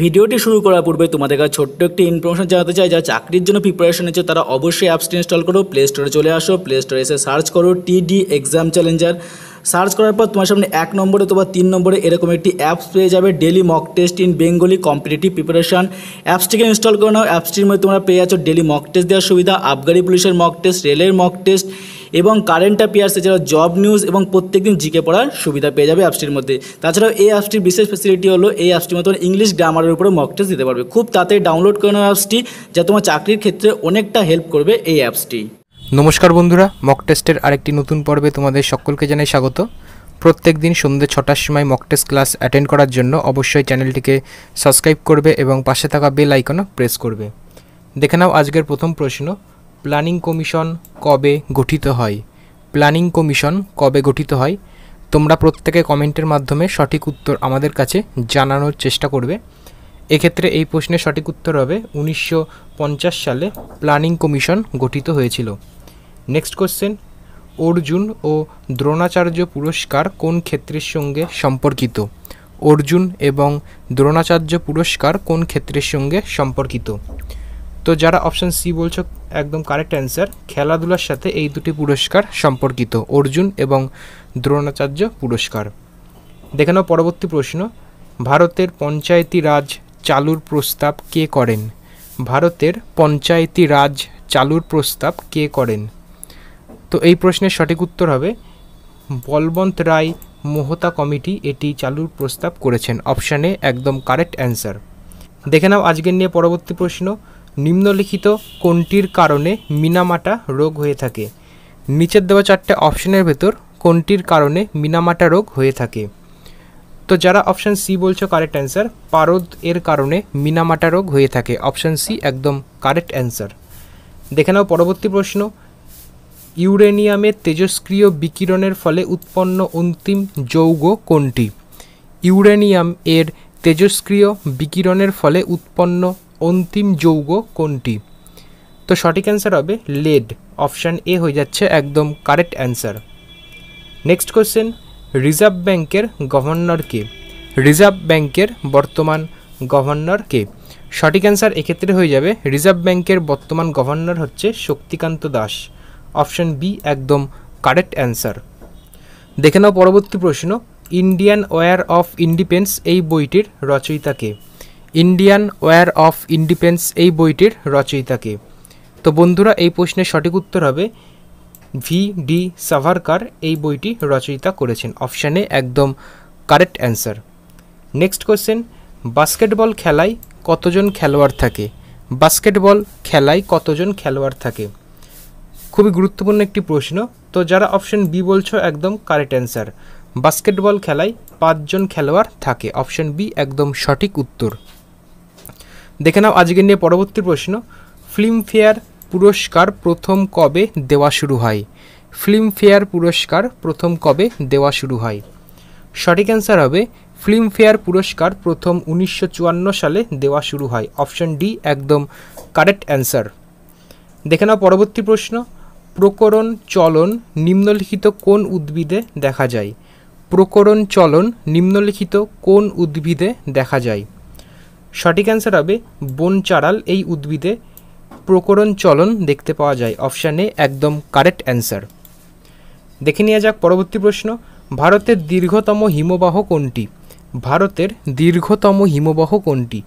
ভিডিওটি শুরু করার পূর্বে তোমাদের কাছে ছোট্ট একটি ইনফরমেশন জানাতে চাই যারা চাকরির জন্য প্রিপারেশন নিচ্ছে তারা অবশ্যই অ্যাপসটি ইনস্টল করো প্লে স্টোরে চলে আসো প্লে স্টোরে এসে সার্চ করো টিডি এক্সাম চ্যালেঞ্জার সার্চ করার পর তোমার সামনে এক নম্বরে তোমার তিন নম্বরে এরকম একটি অ্যাপস পেয়ে যাবে daily mock test in Bengali competitive preparation অ্যাপসটিকে ইনস্টল করে নাও অ্যাপসটির মধ্যে তোমরা পেয়ে আছো ডেলি মক টেস্ট দেওয়ার সুবিধা আবগারি পুলিশের মক টেস্ট রেলের মক টেস্ট এবং কারেন্ট অ্যাফেয়ার্স এছাড়াও জব নিউজ এবং প্রত্যেক দিন জিকে পড়ার সুবিধা পেয়ে যাবে অ্যাপসটির মধ্যে তাছাড়াও এই অ্যাপসটির বিশেষ ফেসিলিটি হলো এই অ্যাপসটির মতো ইংলিশ গ্রামারের উপরে মক টেস্ট দিতে পারবে খুব তাড়াতাড়ি ডাউনলোড করে নেওয়া অ্যাপসটি যা তোমার চাকরির ক্ষেত্রে অনেকটা হেল্প করবে এই অ্যাপসটি নমস্কার বন্ধুরা মক টেস্টের আরেকটি নতুন পর্বে তোমাদের সকলকে জানাই স্বাগত প্রত্যেক দিন সন্ধ্যে ছটার সময় মক টেস্ট ক্লাস অ্যাটেন্ড করার জন্য অবশ্যই চ্যানেলটিকে সাবস্ক্রাইব করবে এবং পাশে থাকা বেল আইকনও প্রেস করবে দেখে নাও আজকের প্রথম প্রশ্ন প্ল্যানিং কমিশন কবে গঠিত হয় প্ল্যানিং কমিশন কবে গঠিত হয় তোমরা প্রত্যেকে কমেন্টের মাধ্যমে সঠিক উত্তর আমাদের কাছে জানানোর চেষ্টা করবে এক্ষেত্রে এই প্রশ্নের সঠিক উত্তর হবে উনিশশো সালে প্ল্যানিং কমিশন গঠিত হয়েছিল নেক্সট কোশ্চেন অর্জুন ও দ্রোণাচার্য পুরস্কার কোন ক্ষেত্রের সঙ্গে সম্পর্কিত অর্জুন এবং দ্রোণাচার্য পুরস্কার কোন ক্ষেত্রের সঙ্গে সম্পর্কিত তো যারা অপশান সি বলছো একদম কারেক্ট অ্যান্সার খেলাধুলার সাথে এই দুটি পুরস্কার সম্পর্কিত অর্জুন এবং দ্রোণাচার্য পুরস্কার দেখে নাও পরবর্তী প্রশ্ন ভারতের পঞ্চায়েতি রাজ চালুর প্রস্তাব কে করেন ভারতের পঞ্চায়েতি রাজ চালুর প্রস্তাব কে করেন তো এই প্রশ্নের সঠিক উত্তর হবে বলবন্ত রায় মোহতা কমিটি এটি চালুর প্রস্তাব করেছেন অপশানে একদম কারেক্ট অ্যান্সার দেখে নাও আজকের নিয়ে পরবর্তী প্রশ্ন নিম্নলিখিত কোনটির কারণে মিনামাটা রোগ হয়ে থাকে নিচের দেওয়া চারটে অপশনের ভেতর কোনটির কারণে মিনামাটা রোগ হয়ে থাকে তো যারা অপশান সি বলছো কারেক্ট অ্যান্সার পারদ এর কারণে মিনামাটা রোগ হয়ে থাকে অপশান সি একদম কারেক্ট অ্যান্সার দেখে নাও পরবর্তী প্রশ্ন ইউরেনিয়ামের তেজস্ক্রিয় বিকিরণের ফলে উৎপন্ন অন্তিম যৌগ কোনটি ইউরেনিয়াম এর তেজস্ক্রিয় বিকিরণের ফলে উৎপন্ন অন্তিম যৌগ কোনটি তো সঠিক অ্যান্সার হবে লেড অপশান এ হয়ে যাচ্ছে একদম correct answer next question reserve ব্যাংকের গভর্নর কে রিজার্ভ ব্যাংকের বর্তমান গভর্নর কে সঠিক অ্যান্সার এক্ষেত্রে হয়ে যাবে রিজার্ভ ব্যাংকের বর্তমান গভর্নর হচ্ছে শক্তিকান্ত দাস অপশান বি একদম কারেক্ট অ্যান্সার দেখে নাও পরবর্তী প্রশ্ন ইন্ডিয়ান ওয়ার অফ ইন্ডিপেন্স এই বইটির রচয়িতা কে ইন্ডিয়ান ওয়ার অফ ইন্ডিপেন্স এই বইটির রচয়িতাকে তো বন্ধুরা এই প্রশ্নের সঠিক উত্তর হবে ভি ডি সাভারকার এই বইটি রচয়িতা করেছেন অপশানে একদম correct answer next question basketball খেলায় কতজন খেলোয়াড় থাকে বাস্কেটবল খেলায় কতজন খেলোয়াড় থাকে খুবই গুরুত্বপূর্ণ একটি প্রশ্ন তো যারা অপশন বি বলছো একদম কারেক্ট অ্যান্সার বাস্কেটবল খেলায় পাঁচজন খেলোয়াড় থাকে অপশন বি একদম সঠিক উত্তর দেখে নাও আজকের নিয়ে পরবর্তী প্রশ্ন ফিল্মফেয়ার পুরস্কার প্রথম কবে দেওয়া শুরু হয় ফিল্মফেয়ার পুরস্কার প্রথম কবে দেওয়া শুরু হয় সঠিক অ্যান্সার হবে ফিল্মফেয়ার পুরস্কার প্রথম উনিশশো সালে দেওয়া শুরু হয় অপশন ডি একদম কারেক্ট অ্যান্সার দেখে নাও পরবর্তী প্রশ্ন প্রকরণ চলন নিম্নলিখিত কোন উদ্ভিদে দেখা যায় প্রকরণ চলন নিম্নলিখিত কোন উদ্ভিদে দেখা যায় সঠিক অ্যান্সার হবে বন চারাল এই উদ্ভিদে প্রকরণ চলন দেখতে পাওয়া যায় অপশান এ একদম কারেক্ট অ্যান্সার দেখে নেওয়া যাক পরবর্তী প্রশ্ন ভারতের দীর্ঘতম হিমবাহ কোনটি ভারতের দীর্ঘতম হিমবাহ কোনটি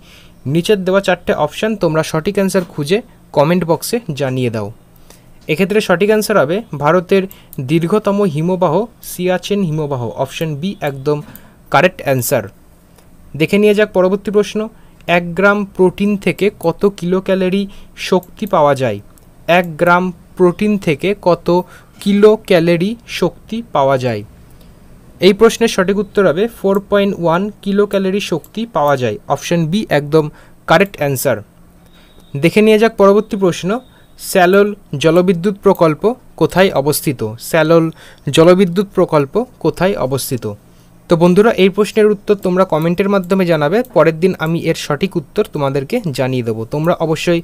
নিচের দেওয়া চারটে অপশান তোমরা সঠিক অ্যান্সার খুঁজে কমেন্ট বক্সে জানিয়ে দাও এক্ষেত্রে সঠিক অ্যান্সার হবে ভারতের দীর্ঘতম হিমবাহ সিয়াচেন হিমবাহ অপশান বি একদম কারেক্ট অ্যান্সার দেখে নিয়ে যাক পরবর্তী প্রশ্ন এক গ্রাম প্রোটিন থেকে কত কিলো ক্যালোরি শক্তি পাওয়া যায় এক গ্রাম প্রোটিন থেকে কত কিলো ক্যালোরি শক্তি পাওয়া যায় এই প্রশ্নের সঠিক উত্তর হবে four point one kilo calorie শক্তি পাওয়া যায় অপশন বি একদম কারেক্ট অ্যান্সার দেখে নিয়ে যাক পরবর্তী প্রশ্ন স্যালোল জলবিদ্যুৎ প্রকল্প কোথায় অবস্থিত স্যালোল জলবিদ্যুৎ প্রকল্প কোথায় অবস্থিত তো বন্ধুরা এই প্রশ্নের উত্তর তোমরা কমেন্টের মাধ্যমে জানাবে পরের দিন আমি এর সঠিক উত্তর তোমাদেরকে জানিয়ে দেবো তোমরা অবশ্যই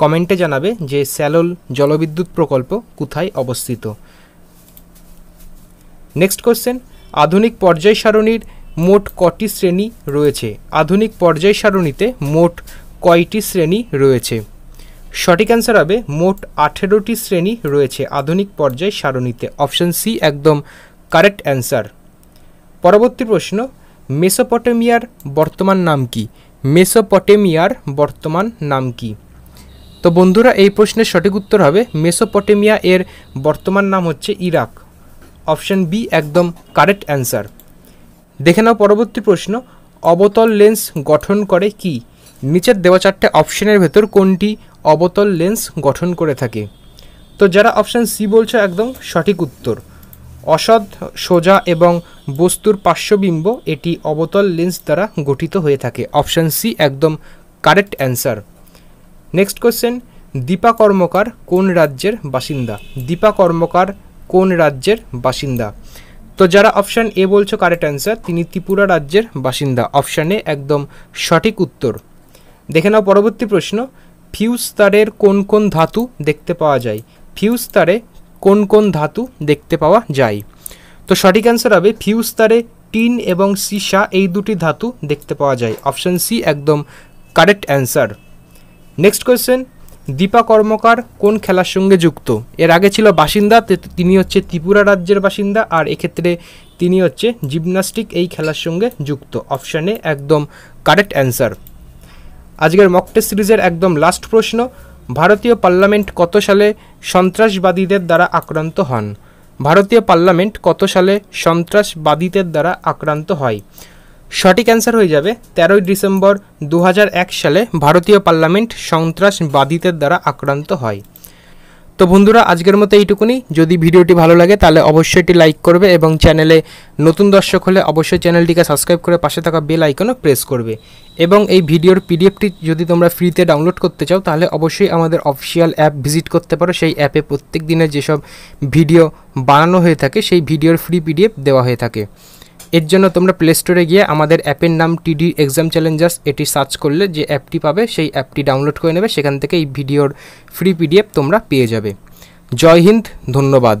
কমেন্টে জানাবে যে স্যালোল জলবিদ্যুৎ প্রকল্প কোথায় অবস্থিত নেক্সট কোশ্চেন আধুনিক পর্যায় সারণীর মোট কটি শ্রেণী রয়েছে আধুনিক পর্যায় সারণীতে মোট কয়টি শ্রেণী রয়েছে সঠিক অ্যান্সার হবে মোট আঠেরোটি শ্রেণী রয়েছে আধুনিক পর্যায় সারণীতে অপশান সি একদম কারেক্ট অ্যান্সার পরবর্তী প্রশ্ন মেসোপটেমিয়ার বর্তমান নাম কি মেসোপটেমিয়ার বর্তমান নাম কি তো বন্ধুরা এই প্রশ্নের সঠিক উত্তর হবে মেসোপটেমিয়া এর বর্তমান নাম হচ্ছে ইরাক অপশন বি একদম কারেক্ট অ্যান্সার দেখে নাও পরবর্তী প্রশ্ন অবতল লেন্স গঠন করে কি নিচের দেওয়া চারটে অপশনের ভেতর কোনটি অবতল লেন্স গঠন করে থাকে তো যারা অপশান সি বলছে একদম সঠিক উত্তর অসৎ সোজা এবং বস্তুর পার্শ্ববিম্ব এটি অবতল লেন্স দ্বারা গঠিত হয়ে থাকে অপশান সি একদম correct answer next question Dipa Karmakar কোন রাজ্যের বাসিন্দা দীপা কর্মকার কোন রাজ্যের বাসিন্দা তো যারা অপশান এ বলছো কারেক্ট অ্যান্সার তিনি ত্রিপুরা রাজ্যের বাসিন্দা অপশানে একদম সঠিক উত্তর দেখে নাও পরবর্তী প্রশ্ন ফিউজ তারের কোন কোন ধাতু দেখতে পাওয়া যায় ফিউজ তারে কোন কোন ধাতু দেখতে পাওয়া যায় তো সঠিক অ্যান্সার হবে ফিউস্তারে টিন এবং সিসা এই দুটি ধাতু দেখতে পাওয়া যায় অপশান সি একদম correct answer next question Dipa Karmakar কোন খেলার সঙ্গে যুক্ত এর আগে ছিল বাসিন্দা তিনি হচ্ছে ত্রিপুরা রাজ্যের বাসিন্দা আর এক্ষেত্রে তিনি হচ্ছে জিমনাস্টিক এই খেলার সঙ্গে যুক্ত অপশানে একদম কারেক্ট অ্যান্সার আজকের মকটে সিরিজের একদম লাস্ট প্রশ্ন ভারতীয় পার্লামেন্ট কত সালে সন্ত্রাসবাদীদের দ্বারা আক্রান্ত হন ভারতীয় পার্লামেন্ট কত সালে সন্ত্রাসবাদীদের দ্বারা আক্রান্ত হয় সঠিক অ্যান্সার হয়ে যাবে তেরোই ডিসেম্বর দু সালে ভারতীয় পার্লামেন্ট সন্ত্রাসবাদীদের দ্বারা আক্রান্ত হয় তো বন্ধুরা আজকের মতো এইটুকুনি যদি ভিডিওটি ভালো লাগে তাহলে অবশ্যই এটি লাইক করবে এবং চ্যানেলে নতুন দর্শক হলে অবশ্যই চ্যানেলটিকে সাবস্ক্রাইব করে পাশে থাকা বেল আইকনও প্রেস করবে এবং এই ভিডিওর পিডিএফটি যদি তোমরা ফ্রিতে ডাউনলোড করতে চাও তাহলে অবশ্যই আমাদের অফিসিয়াল অ্যাপ ভিজিট করতে পারো সেই অ্যাপে প্রত্যেক দিনের যেসব ভিডিও বানানো হয়ে থাকে সেই ভিডিওর ফ্রি পিডিএফ দেওয়া হয়ে থাকে এর জন্য তোমরা প্লে স্টোরে গিয়ে আমাদের অ্যাপের নাম টিডি এক্সাম চ্যালেঞ্জার্স এটি সার্চ করলে যে অ্যাপটি পাবে সেই অ্যাপটি ডাউনলোড করে নেবে সেখান থেকে এই ভিডিওর ফ্রি পিডিএফ তোমরা পেয়ে যাবে জয় হিন্দ ধন্যবাদ